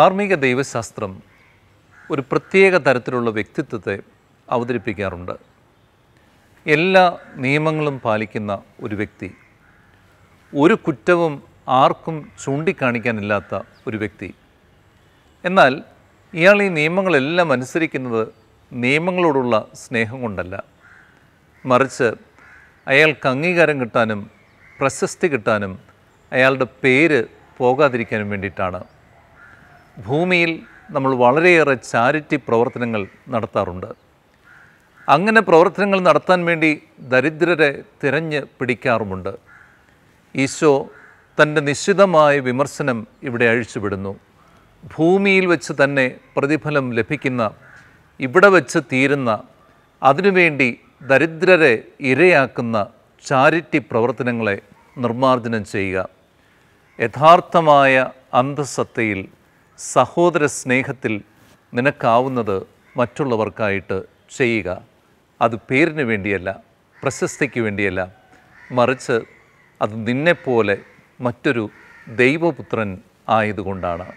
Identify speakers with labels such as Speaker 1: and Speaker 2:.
Speaker 1: ധാർമ്മിക ദൈവശാസ്ത്രം ഒരു പ്രത്യേക തരത്തിലുള്ള വ്യക്തിത്വത്തെ അവതരിപ്പിക്കാറുണ്ട് എല്ലാ നിയമങ്ങളും പാലിക്കുന്ന ഒരു വ്യക്തി ഒരു കുറ്റവും ആർക്കും ചൂണ്ടിക്കാണിക്കാനില്ലാത്ത ഒരു വ്യക്തി എന്നാൽ ഇയാൾ ഈ നിയമങ്ങളെല്ലാം അനുസരിക്കുന്നത് നിയമങ്ങളോടുള്ള സ്നേഹം കൊണ്ടല്ല മറിച്ച് അയാൾക്ക് അംഗീകാരം കിട്ടാനും പ്രശസ്തി കിട്ടാനും അയാളുടെ പേര് പോകാതിരിക്കാനും വേണ്ടിയിട്ടാണ് ഭൂമിയിൽ നമ്മൾ വളരെയേറെ ചാരിറ്റി പ്രവർത്തനങ്ങൾ നടത്താറുണ്ട് അങ്ങനെ പ്രവർത്തനങ്ങൾ നടത്താൻ വേണ്ടി ദരിദ്രരെ തിരഞ്ഞ് പിടിക്കാറുമുണ്ട് ഈശോ തൻ്റെ നിശ്ചിതമായ വിമർശനം ഇവിടെ അഴിച്ചുവിടുന്നു ഭൂമിയിൽ വെച്ച് തന്നെ പ്രതിഫലം ലഭിക്കുന്ന ഇവിടെ വെച്ച് തീരുന്ന അതിനുവേണ്ടി ദരിദ്രരെ ഇരയാക്കുന്ന ചാരിറ്റി പ്രവർത്തനങ്ങളെ നിർമ്മാർജ്ജനം ചെയ്യുക യഥാർത്ഥമായ അന്തസത്തയിൽ സഹോദര സ്നേഹത്തിൽ നിനക്കാവുന്നത് മറ്റുള്ളവർക്കായിട്ട് ചെയ്യുക അത് പേരിന് വേണ്ടിയല്ല പ്രശസ്തിക്ക് വേണ്ടിയല്ല മറിച്ച് അത് നിന്നെപ്പോലെ മറ്റൊരു ദൈവപുത്രൻ ആയതുകൊണ്ടാണ്